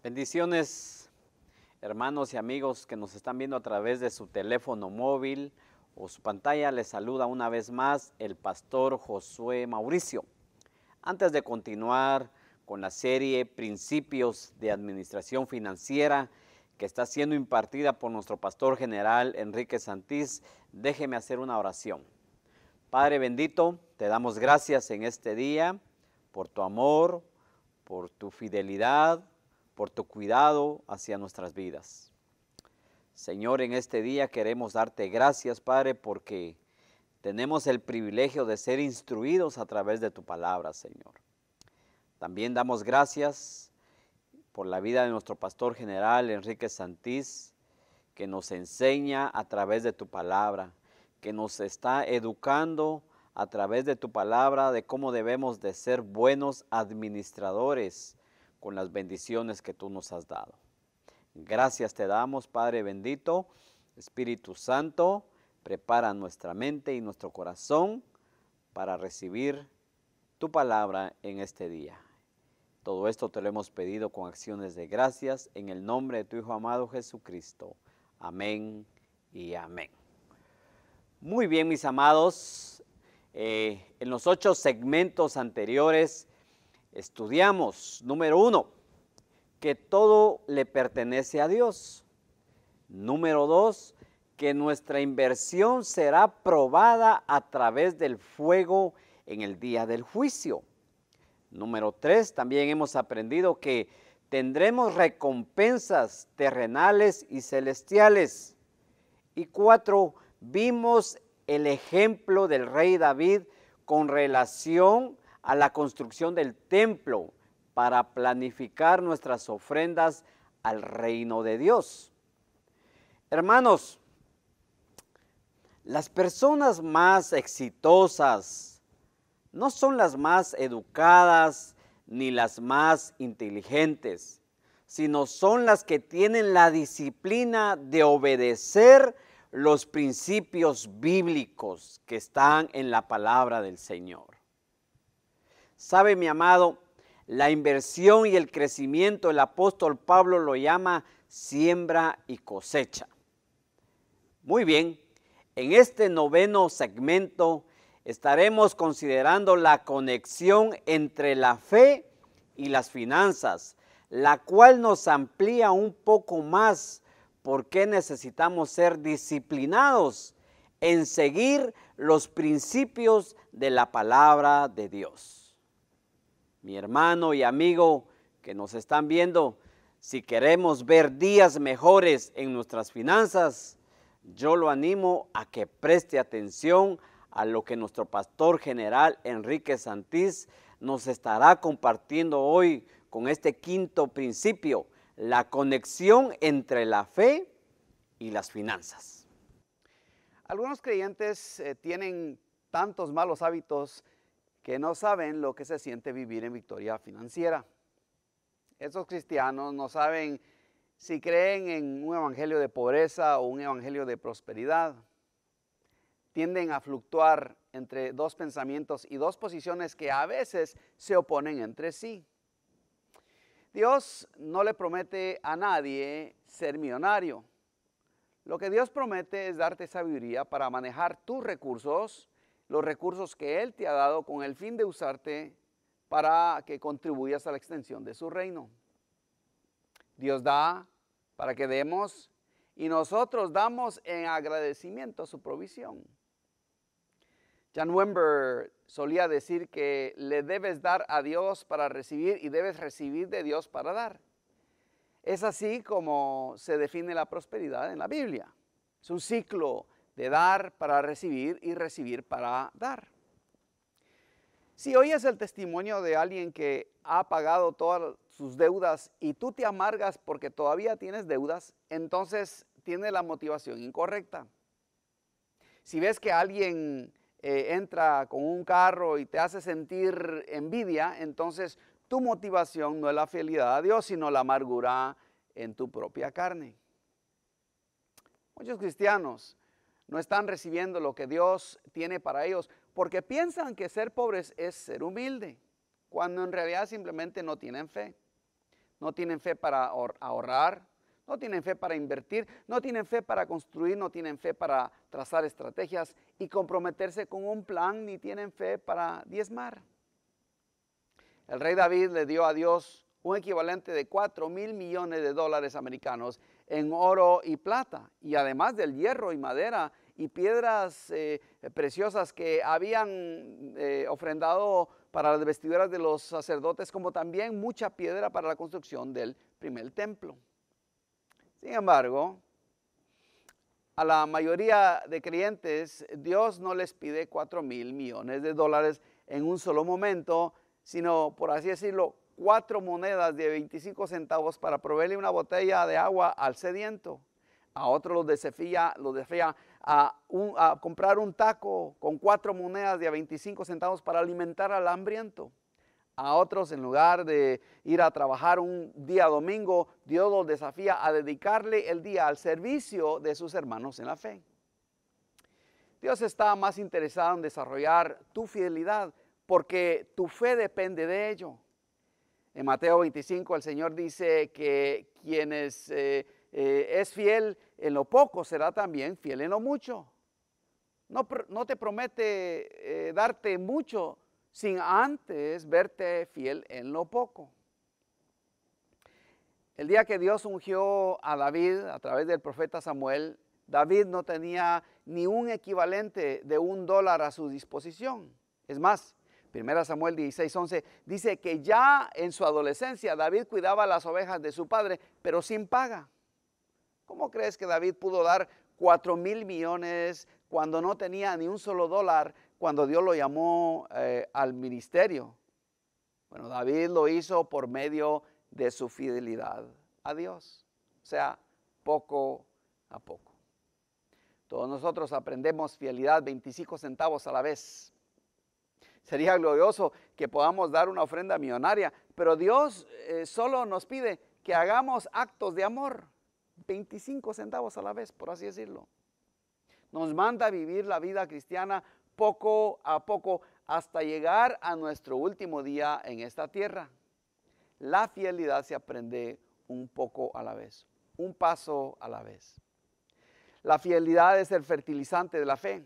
Bendiciones, hermanos y amigos que nos están viendo a través de su teléfono móvil o su pantalla. Les saluda una vez más el pastor Josué Mauricio. Antes de continuar con la serie Principios de Administración Financiera que está siendo impartida por nuestro pastor general Enrique Santís, déjeme hacer una oración. Padre bendito, te damos gracias en este día por tu amor, por tu fidelidad, por tu cuidado hacia nuestras vidas. Señor, en este día queremos darte gracias, Padre, porque tenemos el privilegio de ser instruidos a través de tu palabra, Señor. También damos gracias por la vida de nuestro pastor general Enrique Santís, que nos enseña a través de tu palabra, que nos está educando a través de tu palabra de cómo debemos de ser buenos administradores con las bendiciones que tú nos has dado. Gracias te damos, Padre bendito, Espíritu Santo, prepara nuestra mente y nuestro corazón para recibir tu palabra en este día. Todo esto te lo hemos pedido con acciones de gracias en el nombre de tu Hijo amado Jesucristo. Amén y amén. Muy bien, mis amados. Eh, en los ocho segmentos anteriores Estudiamos, número uno, que todo le pertenece a Dios. Número dos, que nuestra inversión será probada a través del fuego en el día del juicio. Número tres, también hemos aprendido que tendremos recompensas terrenales y celestiales. Y cuatro, vimos el ejemplo del rey David con relación a la construcción del templo para planificar nuestras ofrendas al reino de Dios. Hermanos, las personas más exitosas no son las más educadas ni las más inteligentes, sino son las que tienen la disciplina de obedecer los principios bíblicos que están en la palabra del Señor. Sabe, mi amado, la inversión y el crecimiento, el apóstol Pablo lo llama siembra y cosecha. Muy bien, en este noveno segmento estaremos considerando la conexión entre la fe y las finanzas, la cual nos amplía un poco más por qué necesitamos ser disciplinados en seguir los principios de la palabra de Dios mi hermano y amigo que nos están viendo, si queremos ver días mejores en nuestras finanzas, yo lo animo a que preste atención a lo que nuestro pastor general Enrique Santís nos estará compartiendo hoy con este quinto principio, la conexión entre la fe y las finanzas. Algunos creyentes eh, tienen tantos malos hábitos que no saben lo que se siente vivir en victoria financiera. Esos cristianos no saben si creen en un evangelio de pobreza o un evangelio de prosperidad. Tienden a fluctuar entre dos pensamientos y dos posiciones que a veces se oponen entre sí. Dios no le promete a nadie ser millonario. Lo que Dios promete es darte sabiduría para manejar tus recursos los recursos que Él te ha dado con el fin de usarte para que contribuyas a la extensión de su reino. Dios da para que demos y nosotros damos en agradecimiento a su provisión. John Wimber solía decir que le debes dar a Dios para recibir y debes recibir de Dios para dar. Es así como se define la prosperidad en la Biblia. Es un ciclo de dar para recibir y recibir para dar. Si oyes el testimonio de alguien que ha pagado todas sus deudas y tú te amargas porque todavía tienes deudas, entonces tiene la motivación incorrecta. Si ves que alguien eh, entra con un carro y te hace sentir envidia, entonces tu motivación no es la fidelidad a Dios, sino la amargura en tu propia carne. Muchos cristianos no están recibiendo lo que Dios tiene para ellos, porque piensan que ser pobres es ser humilde, cuando en realidad simplemente no tienen fe. No tienen fe para ahorrar, no tienen fe para invertir, no tienen fe para construir, no tienen fe para trazar estrategias y comprometerse con un plan, ni tienen fe para diezmar. El rey David le dio a Dios un equivalente de 4 mil millones de dólares americanos en oro y plata, y además del hierro y madera y piedras eh, preciosas que habían eh, ofrendado para las vestiduras de los sacerdotes, como también mucha piedra para la construcción del primer templo. Sin embargo, a la mayoría de creyentes, Dios no les pide cuatro mil millones de dólares en un solo momento, sino, por así decirlo, cuatro monedas de 25 centavos para proveerle una botella de agua al sediento. A otros los desafía, a, a comprar un taco con cuatro monedas de 25 centavos para alimentar al hambriento a otros en lugar de ir a trabajar un día domingo, Dios los desafía a dedicarle el día al servicio de sus hermanos en la fe. Dios está más interesado en desarrollar tu fidelidad porque tu fe depende de ello. En Mateo 25 el Señor dice que quienes eh, eh, es fiel en lo poco será también fiel en lo mucho. No, te promete eh, darte mucho sin antes verte fiel en lo poco. El día que Dios ungió a David a través del profeta Samuel, David no tenía ni un equivalente de un dólar a su disposición. Es más, 1 Samuel 16, 11 dice que ya en su adolescencia David cuidaba las ovejas de su padre, pero sin paga. ¿Cómo crees que David pudo dar 4 mil millones cuando no tenía ni un solo dólar cuando Dios lo llamó eh, al ministerio? Bueno, David lo hizo por medio de su fidelidad a Dios, o sea, poco a poco. Todos nosotros aprendemos fidelidad 25 centavos a la vez. Sería glorioso que podamos dar una ofrenda millonaria, pero Dios eh, solo nos pide que hagamos actos de amor, 25 centavos a la vez, por así decirlo. Nos manda a vivir la vida cristiana poco a poco hasta llegar a nuestro último día en esta tierra. La fidelidad se aprende un poco a la vez, un paso a la vez. La fidelidad es el fertilizante de la fe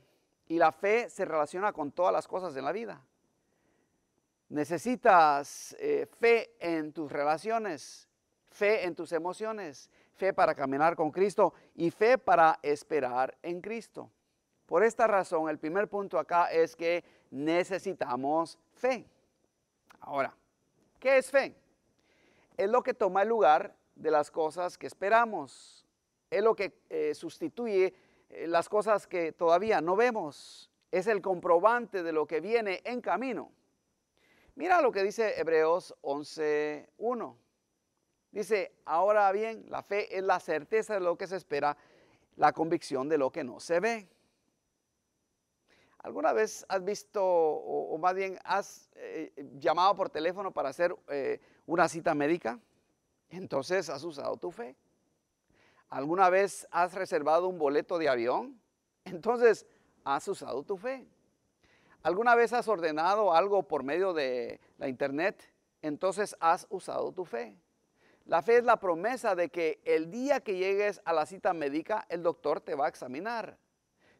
y la fe se relaciona con todas las cosas en la vida. Necesitas eh, fe en tus relaciones, fe en tus emociones, fe para caminar con Cristo y fe para esperar en Cristo. Por esta razón, el primer punto acá es que necesitamos fe. Ahora, ¿qué es fe? Es lo que toma el lugar de las cosas que esperamos. Es lo que eh, sustituye eh, las cosas que todavía no vemos. Es el comprobante de lo que viene en camino. Mira lo que dice Hebreos 11.1. Dice, ahora bien, la fe es la certeza de lo que se espera, la convicción de lo que no se ve. ¿Alguna vez has visto, o, más bien has eh, llamado por teléfono para hacer eh, una cita médica? Entonces has usado tu fe. ¿Alguna vez has reservado un boleto de avión? Entonces has usado tu fe. ¿Alguna vez has ordenado algo por medio de la internet? Entonces has usado tu fe. La fe es la promesa de que el día que llegues a la cita médica, el doctor te va a examinar.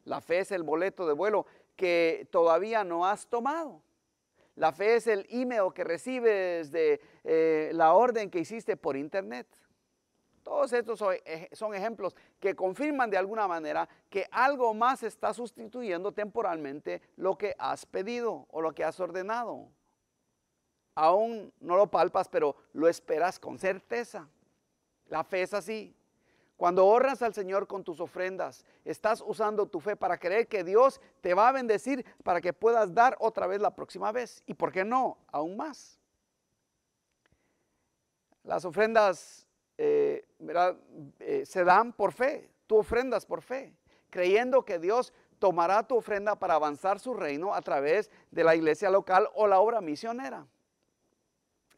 La fe es el boleto de vuelo que todavía no has tomado. La fe es el email que recibes de eh, la orden que hiciste por internet. Todos estos eh, son ejemplos que confirman de alguna manera que algo más está sustituyendo temporalmente lo que has pedido o lo que has ordenado. Aún no lo palpas, pero lo esperas con certeza. La fe es así. Cuando honras al Señor con tus ofrendas, estás usando tu fe para creer que Dios te va a bendecir para que puedas dar otra vez la próxima vez. ¿Y por qué no? Aún más. Las ofrendas eh, eh, se dan por fe, tú ofrendas por fe, creyendo que Dios tomará tu ofrenda para avanzar su reino a través de la iglesia local o la obra misionera.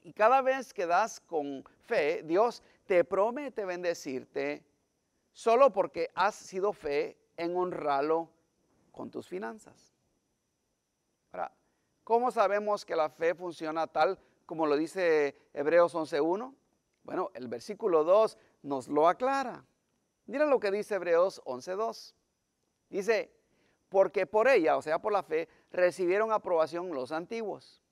Y cada vez que das con fe, Dios te promete bendecirte solo porque has sido fe en honrarlo con tus finanzas. ¿cómo sabemos que la fe funciona tal como lo dice Hebreos 11.1? Bueno, el versículo 2 nos lo aclara. Mira lo que dice Hebreos 11.2. Dice, porque por ella, o sea, por la fe, recibieron aprobación los antiguos.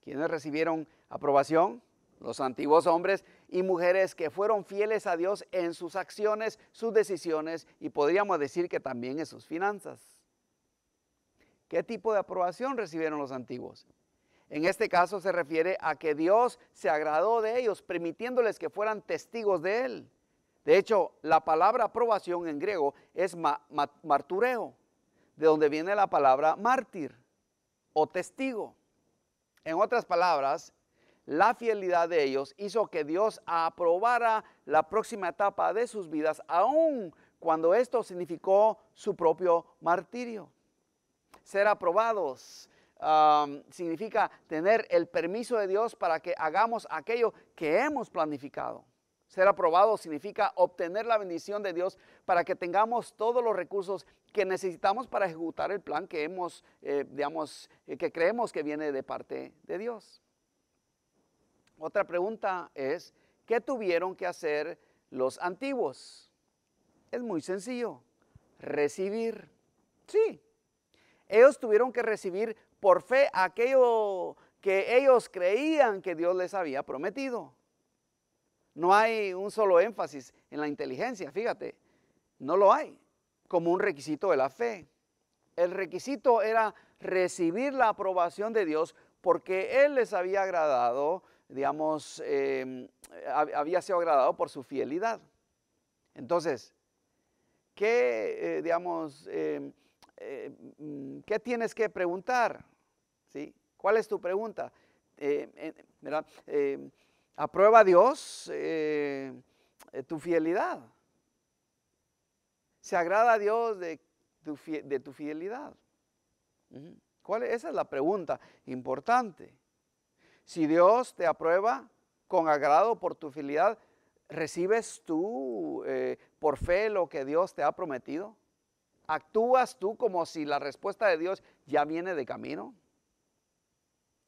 ¿Quiénes recibieron aprobación? Los antiguos hombres y mujeres que fueron fieles a Dios en sus acciones, sus decisiones y podríamos decir que también en sus finanzas. ¿Qué tipo de aprobación recibieron los antiguos? En este caso se refiere a que Dios se agradó de ellos, permitiéndoles que fueran testigos de Él. De hecho, la palabra aprobación en griego es martureo, de donde viene la palabra mártir o testigo. En otras palabras, la fidelidad de ellos hizo que Dios aprobara la próxima etapa de sus vidas, aun cuando esto significó su propio martirio. Ser aprobados significa tener el permiso de Dios para que hagamos aquello que hemos planificado. Ser aprobado significa obtener la bendición de Dios para que tengamos todos los recursos que necesitamos para ejecutar el plan que hemos, eh, digamos, eh, que creemos que viene de parte de Dios. Otra pregunta es, ¿qué tuvieron que hacer los antiguos? Es muy sencillo, recibir. Sí, ellos tuvieron que recibir por fe aquello que ellos creían que Dios les había prometido. No hay un solo énfasis en la inteligencia, fíjate, no lo hay como un requisito de la fe. El requisito era recibir la aprobación de Dios porque Él les había agradado, digamos, em, había sido agradado por su fidelidad. Entonces, ¿qué, eh, digamos, em, eh, mm, ¿qué tienes que preguntar? ¿Sí? ¿Cuál es tu pregunta? Eh, eh, ¿Aprueba Dios tu fidelidad? ¿Se agrada a Dios de tu, fidelidad? ¿Cuál Esa es la pregunta importante. Si Dios te aprueba con agrado por tu fidelidad, ¿recibes tú por fe lo que Dios te ha prometido? ¿Actúas tú como si la respuesta de Dios ya viene de camino?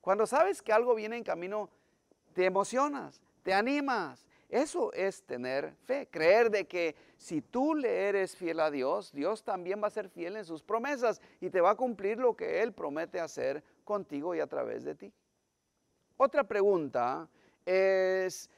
Cuando sabes que algo viene en camino, te emocionas, te animas. Eso es tener fe, creer de que si tú le eres fiel a Dios, Dios también va a ser fiel en sus promesas y te va a cumplir lo que Él promete hacer contigo y a través de ti. Otra pregunta es,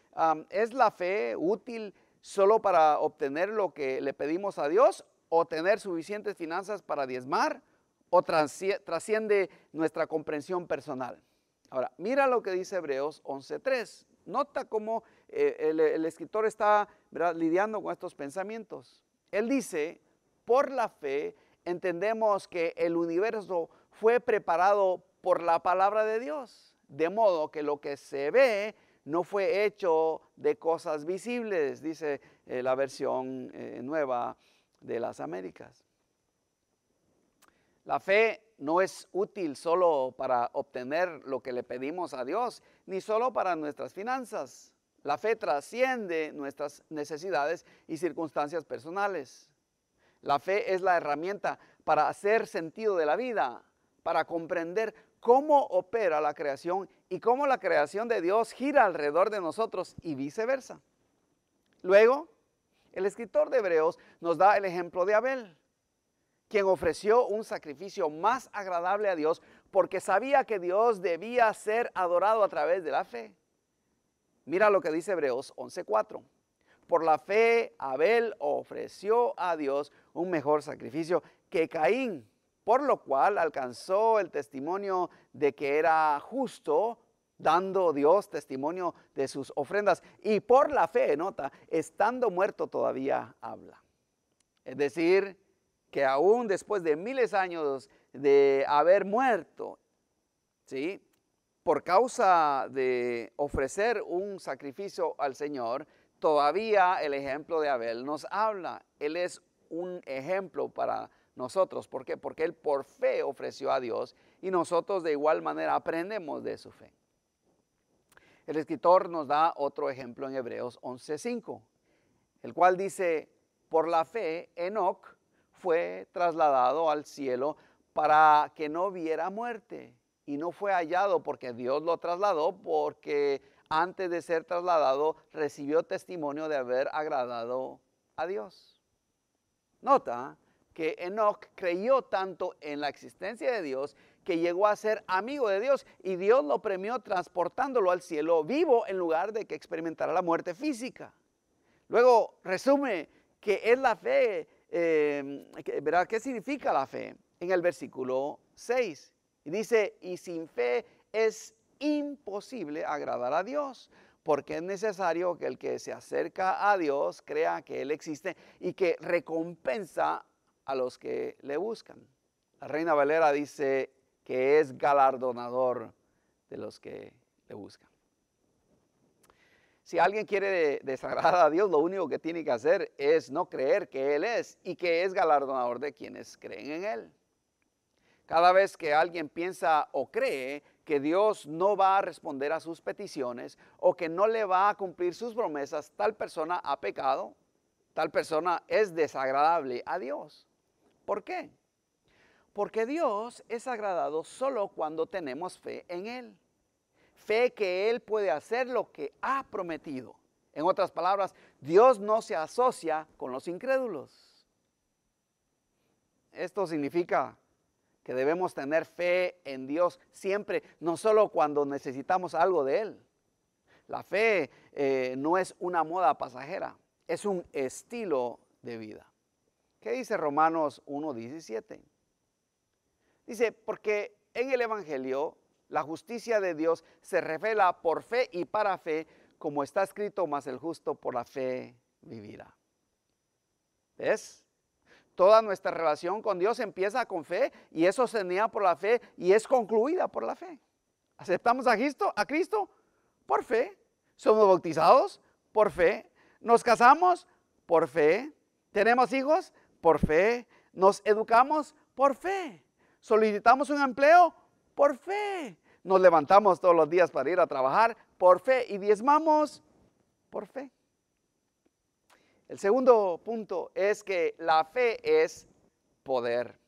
¿es la fe útil solo para obtener lo que le pedimos a Dios o tener suficientes finanzas para diezmar o trasciende nuestra comprensión personal. Ahora, mira lo que dice Hebreos 11.3. Nota cómo eh, el, escritor está lidiando con estos pensamientos. Él dice, por la fe entendemos que el universo fue preparado por la palabra de Dios, de modo que lo que se ve no fue hecho de cosas visibles, dice eh, la versión eh, nueva de las Américas. La fe no es útil solo para obtener lo que le pedimos a Dios, ni solo para nuestras finanzas. La fe trasciende nuestras necesidades y circunstancias personales. La fe es la herramienta para hacer sentido de la vida, para comprender cómo opera la creación y cómo la creación de Dios gira alrededor de nosotros y viceversa. Luego, el escritor de Hebreos nos da el ejemplo de Abel, quien ofreció un sacrificio más agradable a Dios porque sabía que Dios debía ser adorado a través de la fe. Mira lo que dice Hebreos 11:4. Por la fe, Abel ofreció a Dios un mejor sacrificio que Caín, por lo cual alcanzó el testimonio de que era justo dando Dios testimonio de sus ofrendas. Y por la fe, nota, estando muerto todavía habla. Es decir, que aún después de miles de años de haber muerto, ¿sí? por causa de ofrecer un sacrificio al Señor, todavía el ejemplo de Abel nos habla. Él es un ejemplo para nosotros. ¿Por qué? Porque él por fe ofreció a Dios y nosotros de igual manera aprendemos de su fe. El escritor nos da otro ejemplo en Hebreos 11:5, el cual dice, por la fe, Enoch fue trasladado al cielo para que no viera muerte y no fue hallado porque Dios lo trasladó, porque antes de ser trasladado recibió testimonio de haber agradado a Dios. Nota que Enoch creyó tanto en la existencia de Dios que llegó a ser amigo de Dios y Dios lo premió transportándolo al cielo vivo en lugar de que experimentara la muerte física. Luego resume que es la fe, em, ¿verdad? ¿Qué significa la fe? En el versículo 6. Y dice, y sin fe es imposible agradar a Dios, porque es necesario que el que se acerca a Dios crea que Él existe y que recompensa a los que le buscan. La Reina Valera dice que es galardonador de los que le buscan. Si alguien quiere desagradar a Dios, lo único que tiene que hacer es no creer que Él es y que es galardonador de quienes creen en Él. Cada vez que alguien piensa o cree que Dios no va a responder a sus peticiones o que no le va a cumplir sus promesas, tal persona ha pecado, tal persona es desagradable a Dios. ¿Por qué? Porque Dios es agradado solo cuando tenemos fe en Él. Fe que Él puede hacer lo que ha prometido. En otras palabras, Dios no se asocia con los incrédulos. Esto significa que debemos tener fe en Dios siempre, no solo cuando necesitamos algo de Él. La fe eh, no es una moda pasajera, es un estilo de vida. ¿Qué dice Romanos 1.17? Dice, porque en el Evangelio la justicia de Dios se revela por fe y para fe, como está escrito, más el justo por la fe vivirá. ¿Ves? Toda nuestra relación con Dios empieza con fe y es sostenida por la fe y es concluida por la fe. Aceptamos a Cristo, a Cristo por fe. Somos bautizados por fe. Nos casamos por fe. Tenemos hijos por fe, nos educamos por fe, solicitamos un empleo por fe, nos levantamos todos los días para ir a trabajar por fe y diezmamos por fe. El segundo punto es que la fe es poder.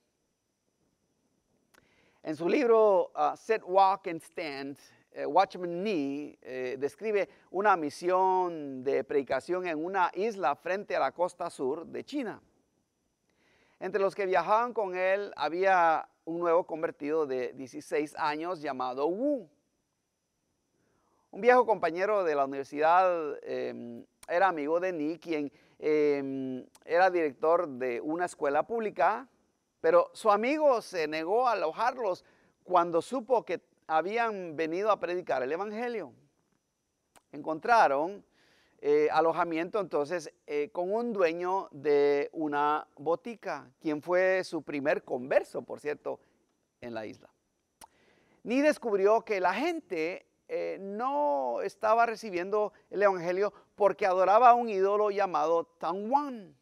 En su libro uh, Set, Walk and Stand, eh, Watchman Nee eh, describe una misión de predicación en una isla frente a la costa sur de China. Entre los que viajaban con él había un nuevo convertido de 16 años llamado Wu. Un viejo compañero de la universidad em, era amigo de Ni, quien em, era director de una escuela pública, pero su amigo se negó a alojarlos cuando supo que habían venido a predicar el Evangelio. Encontraron eh, alojamiento entonces eh, con un dueño de una botica, quien fue su primer converso, por cierto, en la isla. Ni descubrió que la gente eh, no estaba recibiendo el Evangelio porque adoraba a un ídolo llamado Wan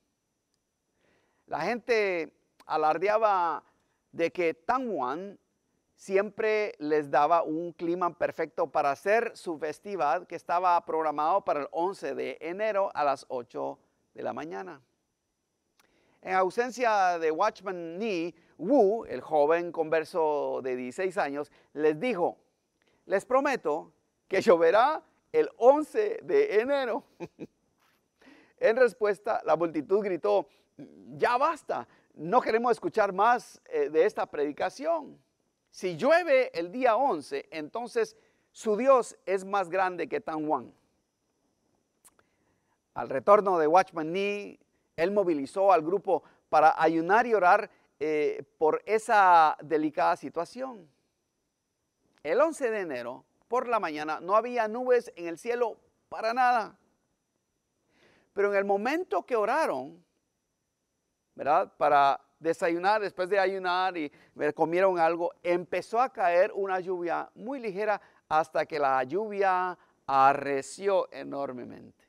La gente alardeaba de que Wan siempre les daba un clima perfecto para hacer su festividad que estaba programado para el 11 de enero a las 8 de la mañana. En ausencia de Watchman Nee, Wu, el joven converso de 16 años, les dijo, les prometo que lloverá el 11 de enero. en respuesta, la multitud gritó, ya basta, no queremos escuchar más eh, de esta predicación. Si llueve el día 11, entonces su Dios es más grande que Tan Juan. Al retorno de Watchman Nee, él movilizó al grupo para ayunar y orar eh, por esa delicada situación. El 11 de enero, por la mañana, no había nubes en el cielo para nada. Pero en el momento que oraron, ¿verdad? Para desayunar, después de ayunar y comieron algo, empezó a caer una lluvia muy ligera hasta que la lluvia arreció enormemente.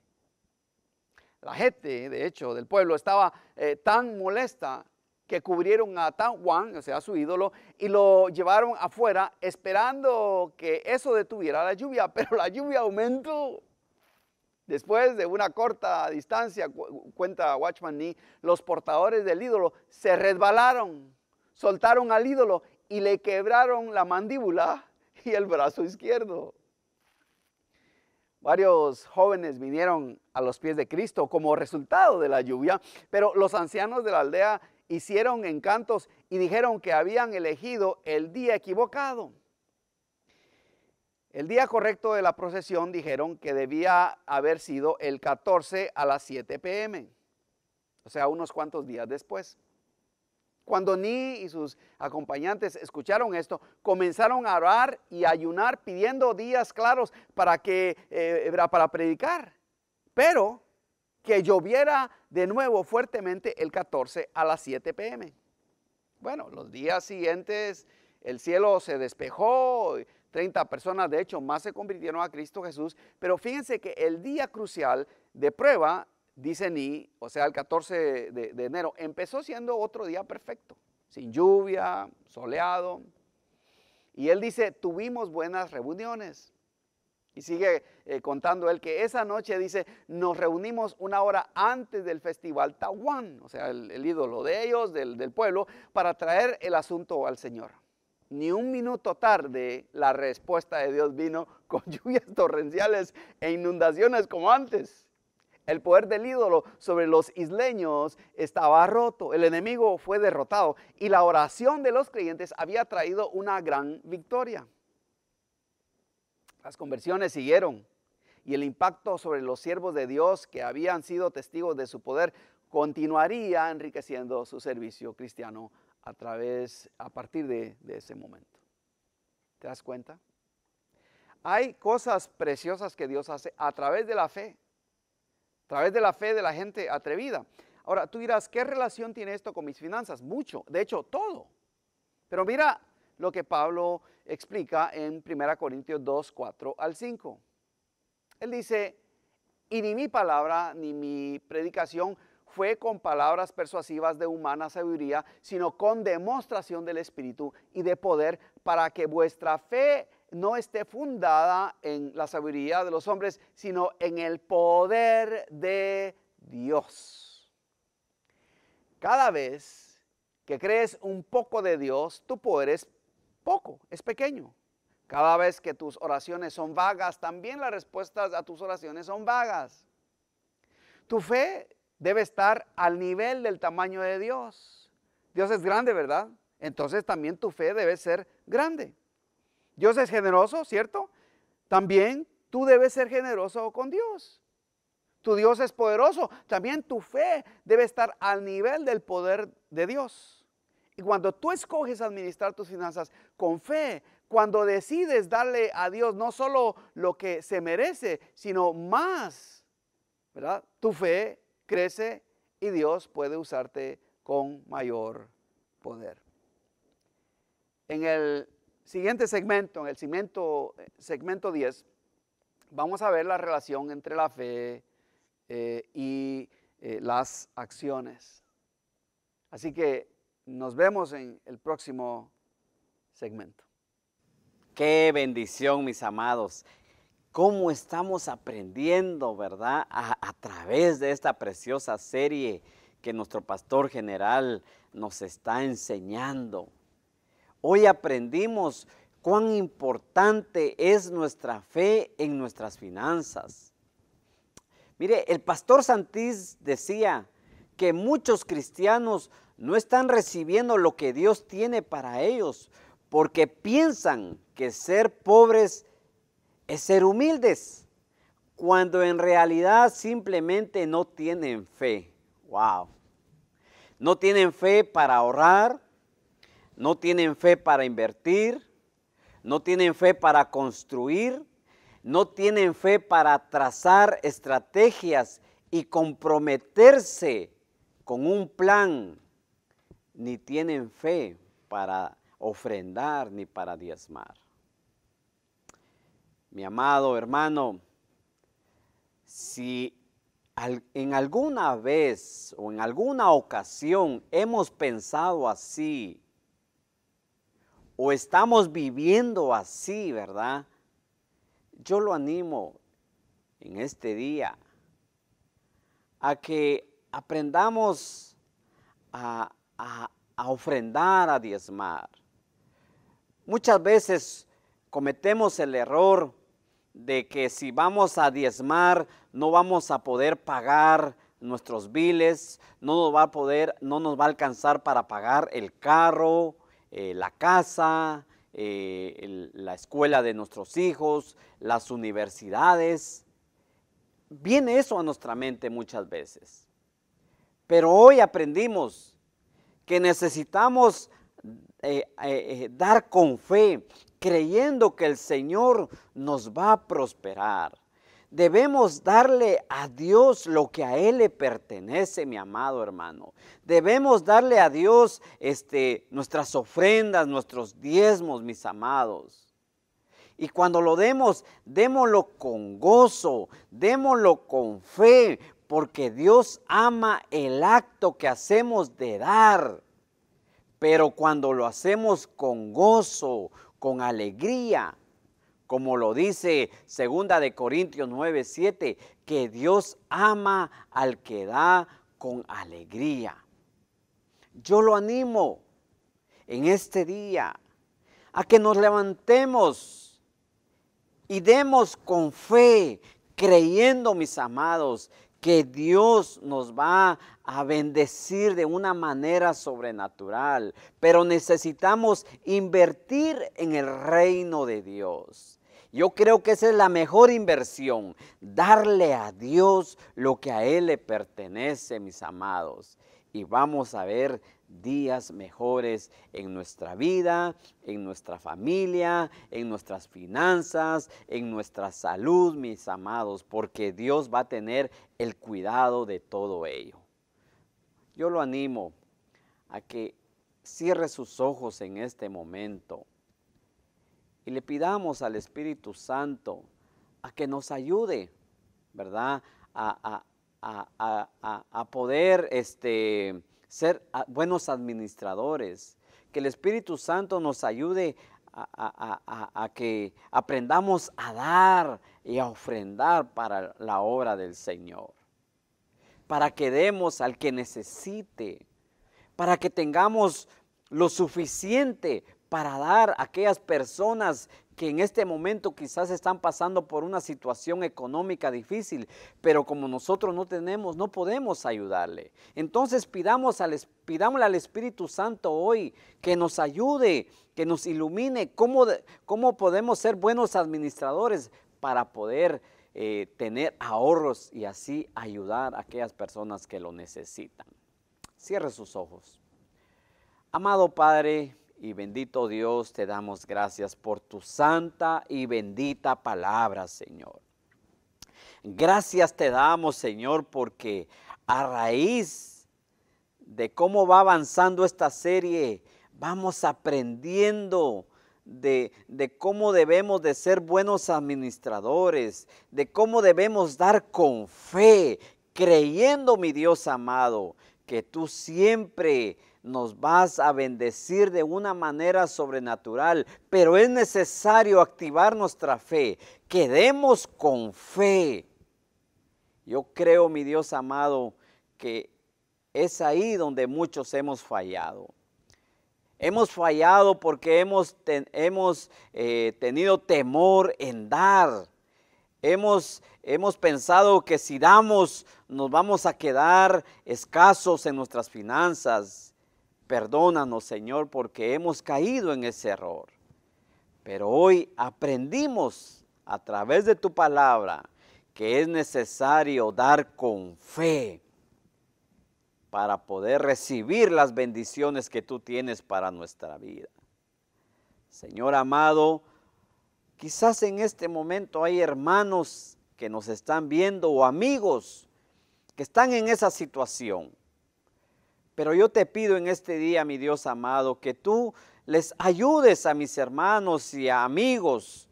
La gente, de hecho, del pueblo estaba eh, tan molesta que cubrieron a Tan Juan, o sea, a su ídolo, y lo llevaron afuera esperando que eso detuviera la lluvia, pero la lluvia aumentó Después de una corta distancia, cuenta Watchman Nee, los portadores del ídolo se resbalaron, soltaron al ídolo y le quebraron la mandíbula y el brazo izquierdo. Varios jóvenes vinieron a los pies de Cristo como resultado de la lluvia, pero los ancianos de la aldea hicieron encantos y dijeron que habían elegido el día equivocado. El día correcto de la procesión dijeron que debía haber sido el 14 a las 7 pm, o sea, unos cuantos días después. Cuando Ni y sus acompañantes escucharon esto, comenzaron a orar y ayunar pidiendo días claros para que eh, para predicar. Pero que lloviera de nuevo fuertemente el 14 a las 7 pm. Bueno, los días siguientes el cielo se despejó, 30 personas, de hecho, más se convirtieron a Cristo Jesús. Pero fíjense que el día crucial de prueba, dice Ni, o sea, el 14 de, enero, empezó siendo otro día perfecto, sin lluvia, soleado. Y él dice, tuvimos buenas reuniones. Y sigue eh, contando él que esa noche dice, nos reunimos una hora antes del festival Tawán, o sea, el, ídolo de ellos, del, pueblo, para traer el asunto al Señor ni un minuto tarde, la respuesta de Dios vino con lluvias torrenciales e inundaciones como antes. El poder del ídolo sobre los isleños estaba roto, el enemigo fue derrotado y la oración de los creyentes había traído una gran victoria. Las conversiones siguieron y el impacto sobre los siervos de Dios que habían sido testigos de su poder continuaría enriqueciendo su servicio cristiano a través, a partir de, de ese momento. ¿Te das cuenta? Hay cosas preciosas que Dios hace a través de la fe, a través de la fe de la gente atrevida. Ahora, tú dirás, ¿qué relación tiene esto con mis finanzas? Mucho, de hecho, todo. Pero mira lo que Pablo explica en 1 Corintios 2, 4 al 5. Él dice, y ni mi palabra ni mi predicación fue con palabras persuasivas de humana sabiduría, sino con demostración del Espíritu y de poder para que vuestra fe no esté fundada en la sabiduría de los hombres, sino en el poder de Dios. Cada vez que crees un poco de Dios, tu poder es poco, es pequeño. Cada vez que tus oraciones son vagas, también las respuestas a tus oraciones son vagas. Tu fe debe estar al nivel del tamaño de Dios. Dios es grande, ¿verdad? Entonces también tu fe debe ser grande. Dios es generoso, ¿cierto? También tú debes ser generoso con Dios. Tu Dios es poderoso. También tu fe debe estar al nivel del poder de Dios. Y cuando tú escoges administrar tus finanzas con fe, cuando decides darle a Dios no solo lo que se merece, sino más, ¿verdad? Tu fe crece y Dios puede usarte con mayor poder. En el siguiente segmento, en el segmento, segmento 10, vamos a ver la relación entre la fe eh, y eh, las acciones. Así que nos vemos en el próximo segmento. Qué bendición, mis amados cómo estamos aprendiendo, ¿verdad? A, través de esta preciosa serie que nuestro pastor general nos está enseñando. Hoy aprendimos cuán importante es nuestra fe en nuestras finanzas. Mire, el pastor Santís decía que muchos cristianos no están recibiendo lo que Dios tiene para ellos porque piensan que ser pobres es ser humildes, cuando en realidad simplemente no tienen fe. ¡Wow! No tienen fe para ahorrar, no tienen fe para invertir, no tienen fe para construir, no tienen fe para trazar estrategias y comprometerse con un plan, ni tienen fe para ofrendar ni para diezmar. Mi amado hermano, si en alguna vez o en alguna ocasión hemos pensado así, o estamos viviendo así, ¿verdad? Yo lo animo en este día a que aprendamos a, ofrendar, a diezmar. Muchas veces cometemos el error de que si vamos a diezmar, no vamos a poder pagar nuestros biles, no nos va a poder, no nos va a alcanzar para pagar el carro, eh, la casa, eh, la escuela de nuestros hijos, las universidades. Viene eso a nuestra mente muchas veces. Pero hoy aprendimos que necesitamos eh, dar con fe, creyendo que el Señor nos va a prosperar. Debemos darle a Dios lo que a Él le pertenece, mi amado hermano. Debemos darle a Dios este, nuestras ofrendas, nuestros diezmos, mis amados. Y cuando lo demos, démoslo con gozo, démoslo con fe, porque Dios ama el acto que hacemos de dar. Pero cuando lo hacemos con gozo, con alegría, como lo dice segunda de Corintios 9:7: que Dios ama al que da con alegría. Yo lo animo en este día a que nos levantemos y demos con fe, creyendo, mis amados, que Dios nos va a bendecir de una manera sobrenatural, pero necesitamos invertir en el reino de Dios. Yo creo que esa es la mejor inversión, darle a Dios lo que a Él le pertenece, mis amados y vamos a ver días mejores en nuestra vida, en nuestra familia, en nuestras finanzas, en nuestra salud, mis amados, porque Dios va a tener el cuidado de todo ello. Yo lo animo a que cierre sus ojos en este momento y le pidamos al Espíritu Santo a que nos ayude, ¿verdad? A, a, poder este, ser buenos administradores. Que el Espíritu Santo nos ayude a, que aprendamos a dar y a ofrendar para la obra del Señor. Para que demos al que necesite. Para que tengamos lo suficiente para dar a aquellas personas que en este momento quizás están pasando por una situación económica difícil, pero como nosotros no tenemos, no podemos ayudarle. Entonces pidamos al, al Espíritu Santo hoy que nos ayude, que nos ilumine cómo, podemos ser buenos administradores para poder eh, tener ahorros y así ayudar a aquellas personas que lo necesitan. Cierre sus ojos. Amado Padre, y bendito Dios, te damos gracias por tu santa y bendita palabra, Señor. Gracias te damos, Señor, porque a raíz de cómo va avanzando esta serie, vamos aprendiendo de, cómo debemos de ser buenos administradores, de cómo debemos dar con fe, creyendo, mi Dios amado, que tú siempre nos vas a bendecir de una manera sobrenatural, pero es necesario activar nuestra fe. Quedemos con fe. Yo creo, mi Dios amado, que es ahí donde muchos hemos fallado. Hemos fallado porque hemos, eh, tenido temor en dar. hemos pensado que si damos nos vamos a quedar escasos en nuestras finanzas Perdónanos, Señor, porque hemos caído en ese error. Pero hoy aprendimos a través de tu palabra que es necesario dar con fe para poder recibir las bendiciones que tú tienes para nuestra vida. Señor amado, quizás en este momento hay hermanos que nos están viendo o amigos que están en esa situación. Pero yo te pido en este día, mi Dios amado, que tú les ayudes a mis hermanos y a amigos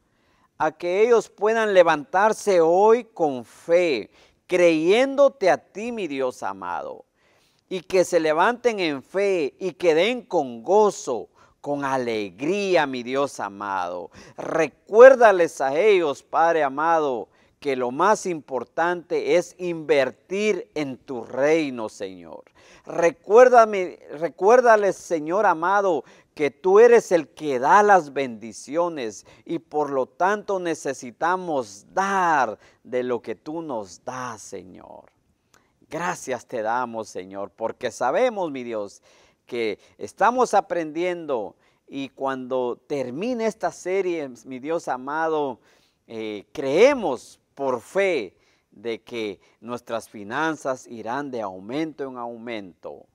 a que ellos puedan levantarse hoy con fe, creyéndote a ti, mi Dios amado, y que se levanten en fe y que den con gozo, con alegría, mi Dios amado. Recuérdales a ellos, Padre amado, que lo más importante es invertir en tu reino, Señor. Recuérdame, Señor amado, que tú eres el que da las bendiciones y por lo tanto necesitamos dar de lo que tú nos das, Señor. Gracias te damos, Señor, porque sabemos, mi Dios, que estamos aprendiendo y cuando termine esta serie, mi Dios amado, eh, creemos por fe de que nuestras finanzas irán de aumento en aumento,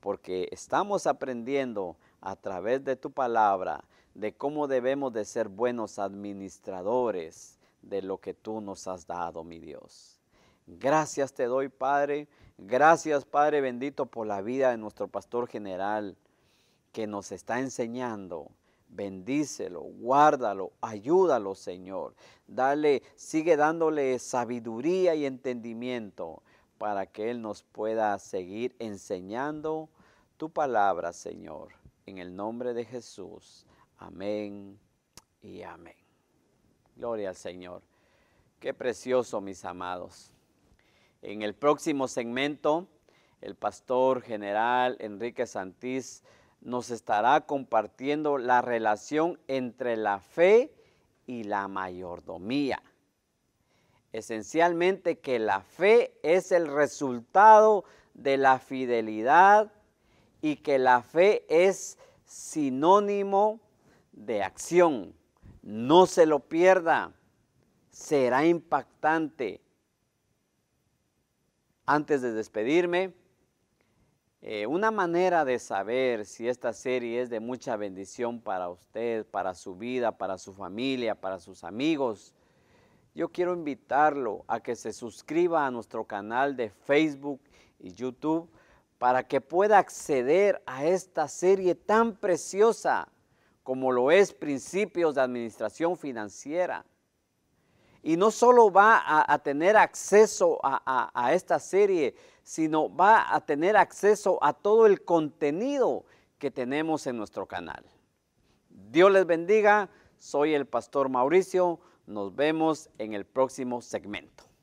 porque estamos aprendiendo a través de tu palabra de cómo debemos de ser buenos administradores de lo que tú nos has dado, mi Dios. Gracias te doy, Padre. Gracias, Padre bendito, por la vida de nuestro pastor general que nos está enseñando Bendícelo, guárdalo, ayúdalo, Señor. Dale, sigue dándole sabiduría y entendimiento para que Él nos pueda seguir enseñando tu palabra, Señor. En el nombre de Jesús. Amén y amén. Gloria al Señor. Qué precioso, mis amados. En el próximo segmento, el pastor general Enrique Santís nos estará compartiendo la relación entre la fe y la mayordomía. Esencialmente que la fe es el resultado de la fidelidad y que la fe es sinónimo de acción. No se lo pierda, será impactante. Antes de despedirme, eh, una manera de saber si esta serie es de mucha bendición para usted, para su vida, para su familia, para sus amigos, yo quiero invitarlo a que se suscriba a nuestro canal de Facebook y YouTube para que pueda acceder a esta serie tan preciosa como lo es Principios de Administración Financiera y no solo va a, tener acceso a, esta serie, sino va a tener acceso a todo el contenido que tenemos en nuestro canal. Dios les bendiga, soy el pastor Mauricio, nos vemos en el próximo segmento.